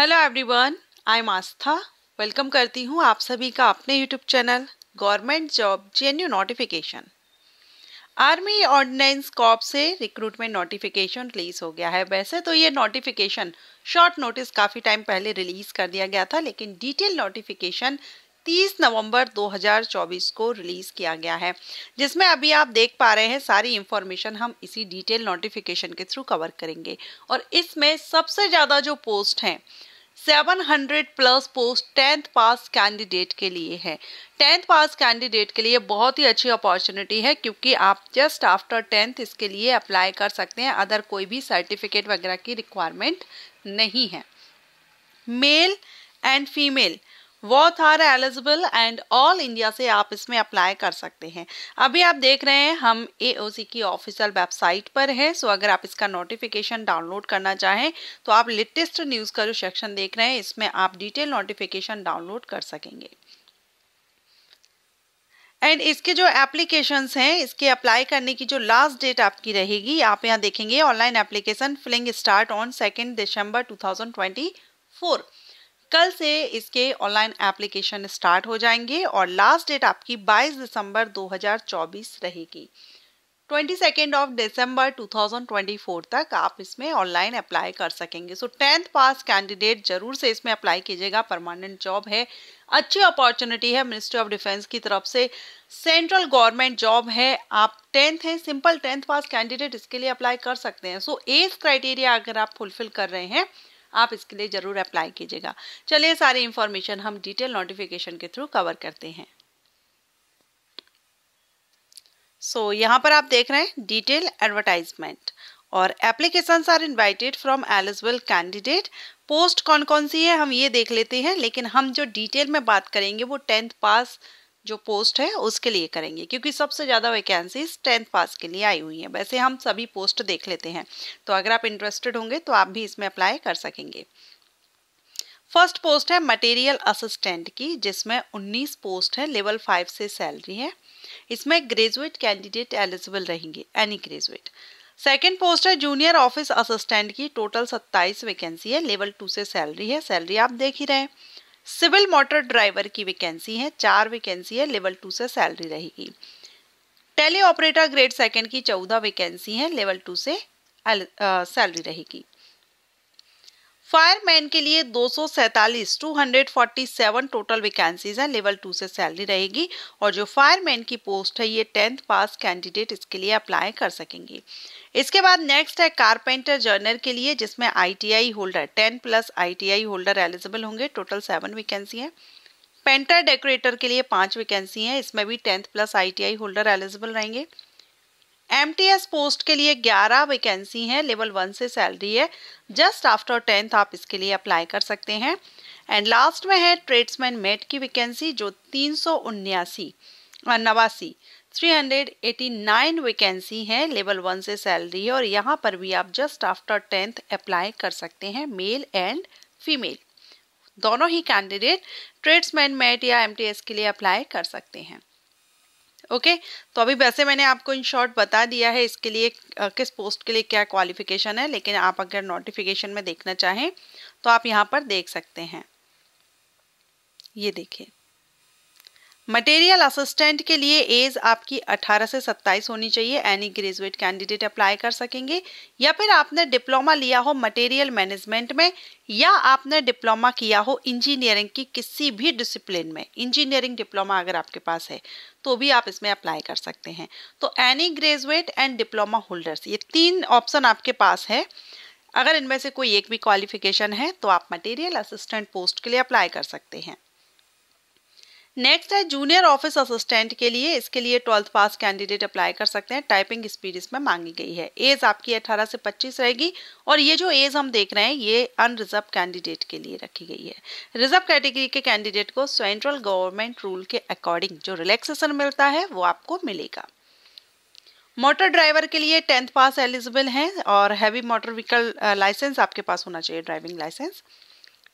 hello everyone I am Aastha welcome करती हूँ आप सभी का अपने यूट्यूब चैनल गवर्नमेंट जॉब जे नोटिफिकेशन आर्मी ऑर्डिनेंस कॉप से रिक्रूटमेंट नोटिफिकेशन रिलीज़ हो गया है वैसे तो ये नोटिफिकेशन शॉर्ट नोटिस काफ़ी टाइम पहले रिलीज़ कर दिया गया था लेकिन डिटेल नोटिफिकेशन 30 नवंबर 2024 को रिलीज़ किया गया है जिसमें अभी आप देख पा रहे हैं सारी इंफॉर्मेशन हम इसी डिटेल नोटिफिकेशन के थ्रू कवर करेंगे और इसमें सबसे ज़्यादा जो पोस्ट हैं 700 plus post tenth pass candidate के लिए है टेंथ पास कैंडिडेट के लिए बहुत ही अच्छी अपॉर्चुनिटी है क्योंकि आप जस्ट आफ्टर टेंथ इसके लिए अप्लाई कर सकते हैं अदर कोई भी सर्टिफिकेट वगैरह की रिक्वायरमेंट नहीं है male and female both are eligible and all India से आप इसमें अप्लाई कर सकते हैं अभी आप देख रहे हैं हम एओसी की ऑफिशियल वेबसाइट पर है सो अगर आप इसका नोटिफिकेशन डाउनलोड करना चाहें तो आप लेटेस्ट न्यूज़ का जो सेक्शन देख रहे हैं इसमें आप डिटेल नोटिफिकेशन डाउनलोड कर सकेंगे एंड इसके जो एप्लीकेशंस हैं इसके अप्लाई करने की जो लास्ट डेट आपकी रहेगी आप यहाँ देखेंगे online application filling start on second December फोर कल से इसके ऑनलाइन एप्लीकेशन स्टार्ट हो जाएंगे और लास्ट डेट आपकी 22 दिसंबर 2024 रहेगी ट्वेंटी सेकेंड ऑफ दिसंबर 2024 तक आप इसमें ऑनलाइन अप्लाई कर सकेंगे सो टेंथ पास कैंडिडेट जरूर से इसमें अप्लाई कीजिएगा परमानेंट जॉब है अच्छी अपॉर्चुनिटी है मिनिस्ट्री ऑफ डिफेंस की तरफ से सेंट्रल गवर्नमेंट जॉब है आप टेंथ हैं सिंपल टेंथ पास कैंडिडेट इसके लिए अप्लाई कर सकते हैं सो एज क्राइटेरिया अगर आप फुलफिल कर रहे हैं आप इसके लिए ज़रूर अप्लाई कीजिएगा चलिए सारी इंफॉर्मेशन हम डिटेल नोटिफिकेशन के थ्रू कवर करते हैं सो so, यहाँ पर आप देख रहे हैं डिटेल एडवर्टाइजमेंट और applications are invited from eligible candidate post कौन कौन सी है हम ये देख लेते हैं लेकिन हम जो डिटेल में बात करेंगे वो टेंथ पास जो पोस्ट है उसके लिए करेंगे क्योंकि सबसे ज़्यादा वैकेंसीज टेंथ पास के लिए आई हुई हैं वैसे हम सभी पोस्ट देख लेते हैं तो अगर आप इंटरेस्टेड होंगे तो आप भी इसमें अप्लाई कर सकेंगे फर्स्ट पोस्ट है मटेरियल असिस्टेंट की जिसमें 19 पोस्ट है लेवल फाइव से सैलरी है इसमें ग्रेजुएट कैंडिडेट एलिजिबल रहेंगे एनी ग्रेजुएट सेकेंड पोस्ट है जूनियर ऑफिस असिस्टेंट की टोटल 27 वैकेंसी है लेवल टू से सैलरी है सैलरी आप देख ही रहे हैं सिविल मोटर ड्राइवर की वैकेंसी है चार वैकेंसी है लेवल टू से सैलरी रहेगी टेली ऑपरेटर ग्रेड सेकेंड की चौदह वैकेंसी है लेवल टू से सैलरी रहेगी फायरमैन के लिए दो सौ टोटल वैकेंसीज हैं लेवल टू से सैलरी रहेगी और जो फायरमैन की पोस्ट है ये टेंथ पास कैंडिडेट इसके लिए अप्लाई कर सकेंगे इसके बाद नेक्स्ट है कारपेंटर जर्नर के लिए जिसमें ITI holder 10 plus ITI holder eligible होंगे टोटल सेवन वैकेंसी है पेंटर डेकोरेटर के लिए पांच वैकेंसी हैं इसमें भी tenth plus ITI holder eligible रहेंगे एम पोस्ट के लिए 11 वैकेंसी हैं लेवल वन से सैलरी है जस्ट आफ्टर टेंथ आप इसके लिए अप्लाई कर सकते हैं एंड लास्ट में है ट्रेड्समैन मेट की वैकेंसी जो तीन सौ उन्यासी नवासी नाइन वैकेंसी हैं लेवल वन से सैलरी है और यहाँ पर भी आप जस्ट आफ्टर टेंथ अप्लाई कर सकते हैं मेल एंड फीमेल दोनों ही कैंडिडेट ट्रेड्समैन मेट या एम के लिए अप्लाई कर सकते हैं ओके तो अभी वैसे मैंने आपको इन शॉर्ट बता दिया है इसके लिए किस पोस्ट के लिए क्या क्वालिफिकेशन है लेकिन आप अगर नोटिफिकेशन में देखना चाहें तो आप यहाँ पर देख सकते हैं ये देखिए मटेरियल असिस्टेंट के लिए एज आपकी 18 से 27 होनी चाहिए एनी ग्रेजुएट कैंडिडेट अप्लाई कर सकेंगे या फिर आपने डिप्लोमा लिया हो मटेरियल मैनेजमेंट में या आपने डिप्लोमा किया हो इंजीनियरिंग की किसी भी डिसिप्लिन में इंजीनियरिंग डिप्लोमा अगर आपके पास है तो भी आप इसमें अप्लाई कर सकते हैं तो any graduate and diploma holders ये तीन ऑप्शन आपके पास है अगर इनमें से कोई एक भी क्वालिफिकेशन है तो आप मटेरियल असिस्टेंट पोस्ट के लिए अप्लाई कर सकते हैं नेक्स्ट है जूनियर ऑफिस असिस्टेंट के लिए इसके लिए ट्वेल्थ पास कैंडिडेट अप्लाई कर सकते हैं टाइपिंग स्पीड इसमें मांगी गई है एज आपकी 18 से 25 रहेगी और ये जो एज हम देख रहे हैं ये अनरिजर्व कैंडिडेट के लिए रखी गई है रिजर्व कैटेगरी के कैंडिडेट को सेंट्रल गवर्नमेंट रूल के अकॉर्डिंग जो रिलैक्सेशन मिलता है वो आपको मिलेगा मोटर ड्राइवर के लिए टेंथ पास एलिजिबल हैं और हैवी मोटर व्हीकल लाइसेंस आपके पास होना चाहिए driving licence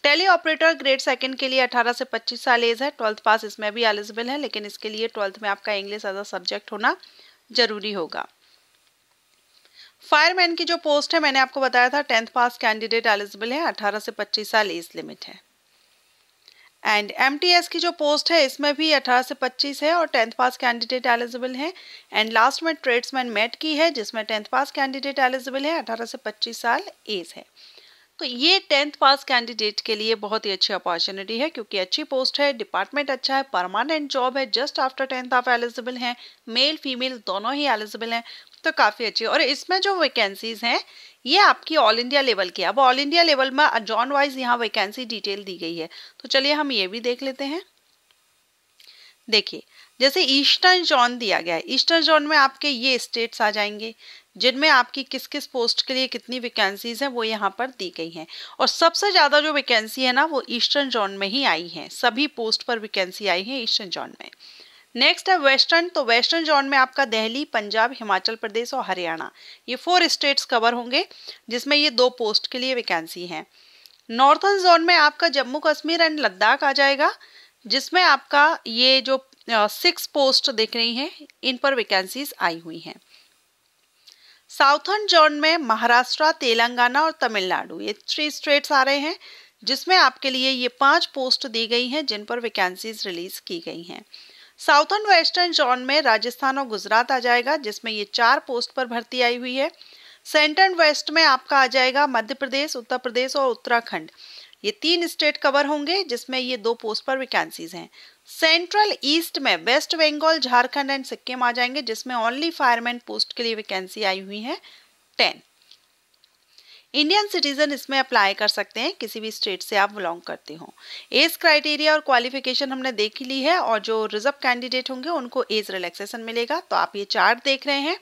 tele operator grade second के लिए 18 से 25 साल एज है ट्वेल्थ पास इसमें भी एलिजिबल है लेकिन इसके लिए ट्वेल्थ में आपका इंग्लिश एज अ सब्जेक्ट होना जरूरी होगा फायरमैन की जो पोस्ट है मैंने आपको बताया था टेंथ पास कैंडिडेट एलिजिबल है 18 से 25 साल एज लिमिट है एंड एम की जो पोस्ट है इसमें भी 18 से 25 है और टेंथ पास कैंडिडेट एलिजिबल है एंड लास्ट में ट्रेड्समैन मेट की है जिसमें टेंथ पास कैंडिडेट एलिजिबल है 18 से 25 साल एज है तो ये टेंथ पास कैंडिडेट के लिए बहुत ही अच्छी अपॉर्चुनिटी है क्योंकि अच्छी पोस्ट है डिपार्टमेंट अच्छा है परमानेंट जॉब है जस्ट आफ्टर टेंथ आप एलिजिबल हैं मेल फीमेल दोनों ही एलिजिबल हैं तो काफ़ी अच्छी और इसमें जो वैकेंसीज हैं ये आपकी ऑल इंडिया लेवल की अब ऑल इंडिया लेवल में जॉन uh, वाइज यहाँ वैकेंसी डिटेल दी गई है तो चलिए हम ये भी देख लेते हैं देखिए जैसे ईस्टर्न जोन दिया गया है ईस्टर्न जोन में आपके ये स्टेट्स आ जाएंगे जिनमें आपकी किस किस पोस्ट के लिए कितनी वैकेंसीज हैं वो यहाँ पर दी गई हैं और सबसे ज़्यादा जो वैकेंसी है ना वो ईस्टर्न जोन में ही आई हैं सभी पोस्ट पर वैकेंसी आई है ईस्टर्न जोन में नेक्स्ट है वेस्टर्न तो वेस्टर्न जोन में आपका दिल्ली पंजाब हिमाचल प्रदेश और हरियाणा ये फोर स्टेट्स कवर होंगे जिसमें ये दो पोस्ट के लिए वैकेंसी हैं नॉर्थर्न जोन में आपका जम्मू कश्मीर एंड लद्दाख आ जाएगा जिसमें आपका ये जो सिक्स पोस्ट दिख रही हैं इन पर वैकेंसीज आई हुई हैं साउथर्न जोन में महाराष्ट्र तेलंगाना और तमिलनाडु ये थ्री स्टेट्स आ रहे हैं जिसमें आपके लिए ये पांच पोस्ट दी गई हैं जिन पर वैकेंसीज रिलीज की गई हैं साउथर्न वेस्टर्न जोन में राजस्थान और गुजरात आ जाएगा जिसमें ये चार पोस्ट पर भर्ती आई हुई है सेंट्रल वेस्ट में आपका आ जाएगा मध्य प्रदेश उत्तर प्रदेश और उत्तराखंड ये तीन स्टेट कवर होंगे जिसमें ये दो पोस्ट पर वैकेंसीज हैं सेंट्रल ईस्ट में वेस्ट बंगाल झारखंड एंड सिक्किम आ जाएंगे जिसमें ओनली फायरमैन पोस्ट के लिए वैकेंसी आई हुई है टेन इंडियन सिटीजन इसमें अप्लाई कर सकते हैं किसी भी स्टेट से आप बिलोंग करते हो एज क्राइटेरिया और क्वालिफिकेशन हमने देख ली है और जो रिजर्व कैंडिडेट होंगे उनको एज रिलैक्सेशन मिलेगा तो आप ये चार्ट देख रहे हैं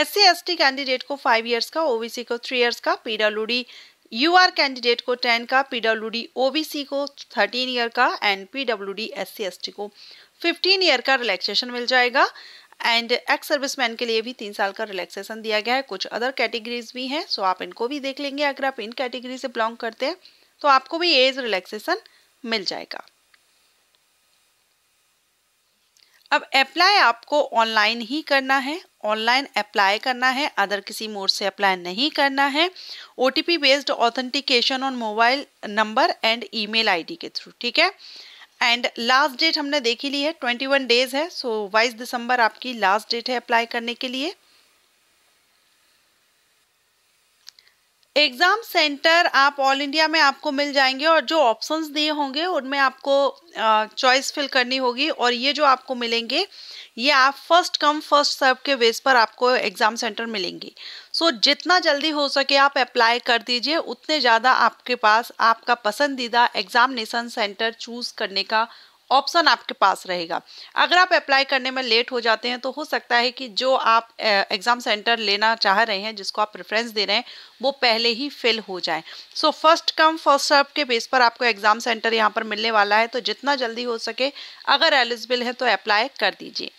एस सी कैंडिडेट को फाइव ईयर्स का ओबीसी को थ्री ईयर्स का पीडब्ल्यूडी यूआर कैंडिडेट को 10 का पीडब्ल्यूडी ओबीसी को 13 ईयर का एंड सी एस टी को 15 ईयर का रिलैक्सेशन मिल जाएगा एंड एक्स सर्विसमैन के लिए भी तीन साल का रिलैक्सेशन दिया गया है कुछ अदर कैटेगरीज भी हैं सो आप इनको भी देख लेंगे अगर आप इन कैटेगरी से बिलोंग करते हैं तो आपको भी एज रिलैक्सेशन मिल जाएगा अब अप्लाई आपको ऑनलाइन ही करना है ऑनलाइन अप्लाई करना है अदर किसी मोड से अप्लाई नहीं करना है ओ based authentication on mobile number and email ID के थ्रू ठीक है एंड लास्ट डेट हमने देखी ली है ट्वेंटी वन डेज है सो so बाईस दिसंबर आपकी लास्ट डेट है अप्लाई करने के लिए एग्ज़ाम सेंटर आप ऑल इंडिया में आपको मिल जाएंगे और जो ऑप्शंस दिए होंगे उनमें आपको चॉइस फिल करनी होगी और ये जो आपको मिलेंगे ये आप फर्स्ट कम फर्स्ट सर्व के बेस पर आपको एग्ज़ाम सेंटर मिलेंगी सो so, जितना जल्दी हो सके आप अप्लाई कर दीजिए उतने ज़्यादा आपके पास आपका पसंदीदा एग्ज़ामिनेशन सेंटर चूज़ करने का ऑप्शन आपके पास रहेगा अगर आप अप्लाई करने में लेट हो जाते हैं तो हो सकता है कि जो आप एग्ज़ाम सेंटर लेना चाह रहे हैं जिसको आप प्रेफरेंस दे रहे हैं वो पहले ही फेल हो जाए so first come first serve के बेस पर आपको एग्ज़ाम सेंटर यहाँ पर मिलने वाला है तो जितना जल्दी हो सके अगर एलिजिबल है तो अप्लाई कर दीजिए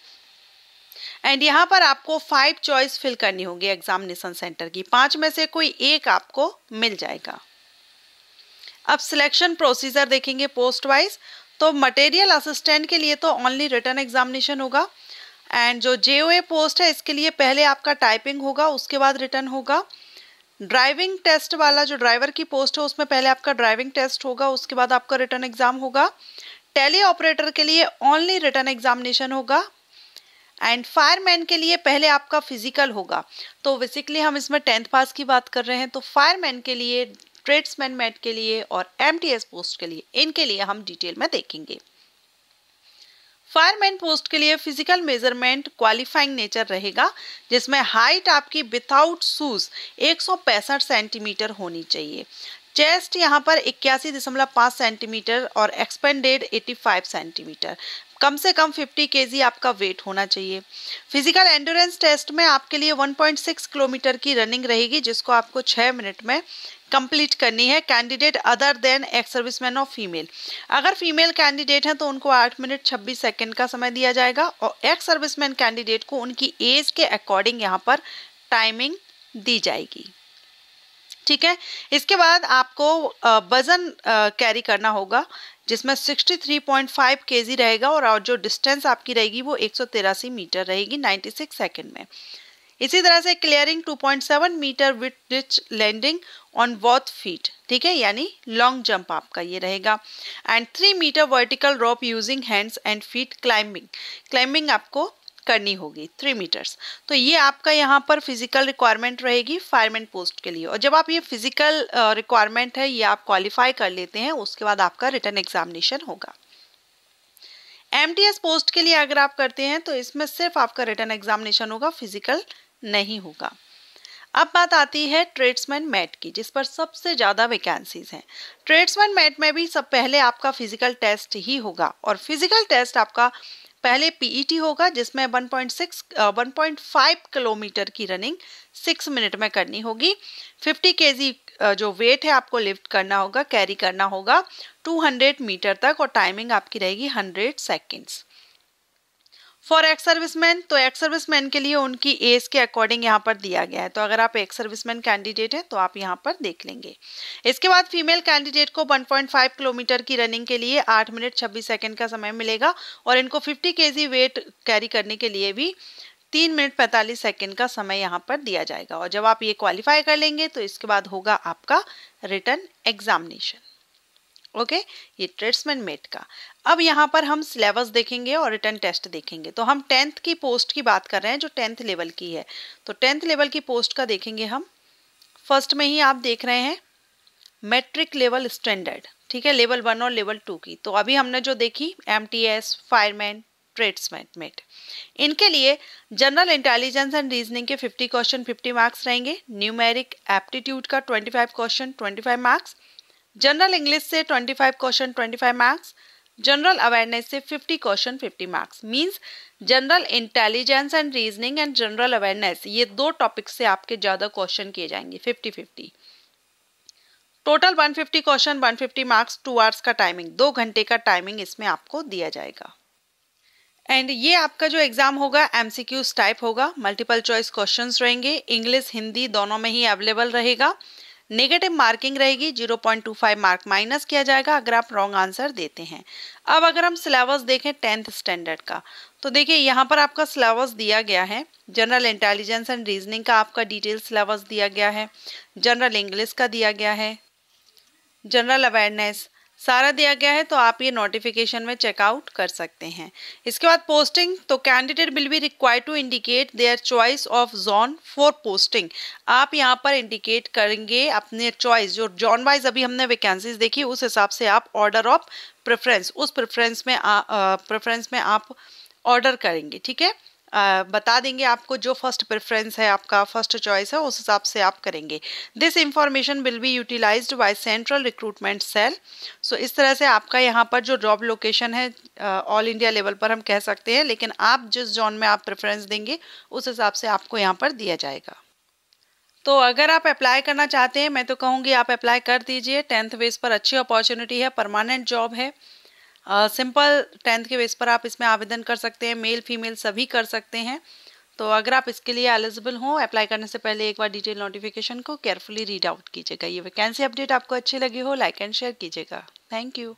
एंड यहाँ पर आपको फाइव चॉइस फिल करनी होगी एग्जामिनेशन सेंटर की पांच में से कोई एक आपको मिल जाएगा अब सिलेक्शन प्रोसीजर देखेंगे पोस्ट वाइज तो मटेरियल असिस्टेंट के लिए तो ओनली रिटर्न एग्जामिनेशन होगा एंड जो जे पोस्ट है इसके लिए पहले आपका टाइपिंग होगा उसके बाद रिटर्न होगा ड्राइविंग टेस्ट वाला जो ड्राइवर की पोस्ट है उसमें पहले आपका ड्राइविंग टेस्ट होगा उसके बाद आपका रिटर्न एग्जाम होगा टेली ऑपरेटर के लिए ओनली रिटर्न एग्जामिनेशन होगा एंड फायरमैन के लिए पहले आपका फिजिकल होगा तो बेसिकली हम इसमें टेंथ पास की बात कर रहे हैं तो फायरमैन के लिए ट्रेड्समैन मेट के लिए और एम पोस्ट के लिए इनके लिए हम डिटेल में देखेंगे फायरमैन पोस्ट के लिए फिजिकल मेजरमेंट क्वालिफाइंग नेचर रहेगा जिसमें हाइट आपकी विथआउट शूज एक सेंटीमीटर होनी चाहिए चेस्ट यहाँ पर इक्यासी दशमलव पाँच सेंटीमीटर और एक्सपेंडेड 85 सेंटीमीटर कम से कम 50 के आपका वेट होना चाहिए फिजिकल एंडोरेंस टेस्ट में आपके लिए 1.6 किलोमीटर की रनिंग रहेगी जिसको आपको 6 मिनट में कंप्लीट करनी है candidate other than ex service man और फीमेल अगर फीमेल कैंडिडेट हैं तो उनको 8 मिनट 26 सेकंड का समय दिया जाएगा और एक्स सर्विस मैन कैंडिडेट को उनकी एज के अकॉर्डिंग यहाँ पर टाइमिंग दी जाएगी ठीक है इसके बाद आपको वज़न कैरी करना होगा जिसमें 63.5 केजी रहेगा और जो डिस्टेंस आपकी रहेगी वो एक मीटर रहेगी 96 सेकंड में इसी तरह से clearing 2.7 metre with ditch landing on both feet ठीक है यानी लॉन्ग जंप आपका ये रहेगा and three metre vertical rope using hands and feet climbing climbing आपको करनी होगी थ्री मीटर्स तो ये आपका यहाँ पर फिजिकल रिक्वायरमेंट रहेगी फायरमैन पोस्ट के लिए और जब आप ये फिजिकल रिक्वायरमेंट है ये आप क्वालिफाई कर लेते हैं उसके बाद आपका रिटर्न एग्जामिनेशन होगा एम पोस्ट के लिए अगर आप करते हैं तो इसमें सिर्फ आपका रिटर्न एग्जामिनेशन होगा फिजिकल नहीं होगा अब बात आती है ट्रेड्समैन मैट की जिस पर सबसे ज़्यादा वैकेंसीज हैं ट्रेड्समैन मैट में भी सब पहले आपका फिजिकल टेस्ट ही होगा और फिजिकल टेस्ट आपका पहले पीईटी e होगा जिसमें 1.6 1.5 किलोमीटर की रनिंग सिक्स मिनट में करनी होगी 50 केजी जो वेट है आपको लिफ्ट करना होगा कैरी करना होगा 200 मीटर तक और टाइमिंग आपकी रहेगी 100 सेकंड्स फॉर एक्स सर्विसमैन तो एक्स सर्विसमैन के लिए उनकी एज के अकॉर्डिंग यहाँ पर दिया गया है तो अगर आप एक्स सर्विसमैन कैंडिडेट हैं तो आप यहाँ पर देख लेंगे इसके बाद फीमेल कैंडिडेट को 1.5 किलोमीटर की रनिंग के लिए 8 मिनट 26 सेकंड का समय मिलेगा और इनको 50 के वेट कैरी करने के लिए भी तीन मिनट पैंतालीस सेकेंड का समय यहाँ पर दिया जाएगा और जब आप ये क्वालिफाई कर लेंगे तो इसके बाद होगा आपका रिटर्न एग्जामिनेशन ओके ये ट्रेड्समैन मेट का अब यहाँ पर हम सिलेबस देखेंगे और रिटर्न टेस्ट देखेंगे तो हम टेंथ की पोस्ट की बात कर रहे हैं जो टेंथ लेवल की है तो टेंथ लेवल की पोस्ट का देखेंगे हम फर्स्ट में ही आप देख रहे हैं मेट्रिक लेवल स्टैंडर्ड ठीक है लेवल वन और लेवल टू की तो अभी हमने जो देखी MTS fireman tradesman mate इनके लिए जनरल इंटेलिजेंस एंड रीजनिंग के 50 क्वेश्चन 50 मार्क्स रहेंगे न्यूमेरिक एप्टीट्यूड का 25 क्वेश्चन 25 मार्क्स जनरल इंग्लिश से 25 क्वेश्चन 25 मार्क्स जनरल अवेयरनेस से 50 question 50 marks means general intelligence and reasoning and general awareness ये दो topic से आपके ज़्यादा क्वेश्चन किए जाएंगे 50 50 total 150 question 150 marks two hours का टाइमिंग दो घंटे का टाइमिंग इसमें आपको दिया जाएगा एंड ये आपका जो एग्ज़ाम होगा एम टाइप होगा मल्टीपल चॉइस क्वेश्चंस रहेंगे इंग्लिश हिंदी दोनों में ही अवेलेबल रहेगा नेगेटिव मार्किंग रहेगी 0.25 मार्क माइनस किया जाएगा अगर आप रॉन्ग आंसर देते हैं अब अगर हम सिलेबस देखें टेंथ स्टैंडर्ड का तो देखिए यहाँ पर आपका सिलेबस दिया गया है जनरल इंटेलिजेंस एंड रीजनिंग का आपका डिटेल सिलेबस दिया गया है जनरल इंग्लिश का दिया गया है जनरल अवेयरनेस सारा दिया गया है तो आप ये नोटिफिकेशन में चेकआउट कर सकते हैं इसके बाद पोस्टिंग तो candidate will be require to indicate their choice of zone for posting आप यहाँ पर इंडिकेट करेंगे अपने चॉइस जो जोन वाइज अभी हमने वैकेंसीज देखी उस हिसाब से आप ऑर्डर ऑफ प्रेफरेंस उस प्रेफरेंस में प्रेफरेंस में आप ऑर्डर करेंगे ठीक है बता देंगे आपको जो फर्स्ट प्रेफरेंस है आपका फर्स्ट चॉइस है उस हिसाब से आप करेंगे this information will be utilise by central recruitment cell so इस तरह से आपका यहाँ पर जो जॉब लोकेशन है ऑल इंडिया लेवल पर हम कह सकते हैं लेकिन आप जिस जोन में आप प्रेफरेंस देंगे उस हिसाब से आपको यहाँ पर दिया जाएगा तो अगर आप अप्लाई करना चाहते हैं मैं तो कहूँगी आप अप्लाई कर दीजिए टेंथ बेस पर अच्छी अपॉर्चुनिटी है परमानेंट जॉब है सिंपल टेंथ के बेस पर आप इसमें आवेदन कर सकते हैं मेल फीमेल सभी कर सकते हैं तो अगर आप इसके लिए एलिजिबल हो अप्लाई करने से पहले एक बार डिटेल नोटिफिकेशन को केयरफुली रीड आउट कीजिएगा ये वैकेंसी अपडेट आपको अच्छी लगी हो लाइक एंड शेयर कीजिएगा थैंक यू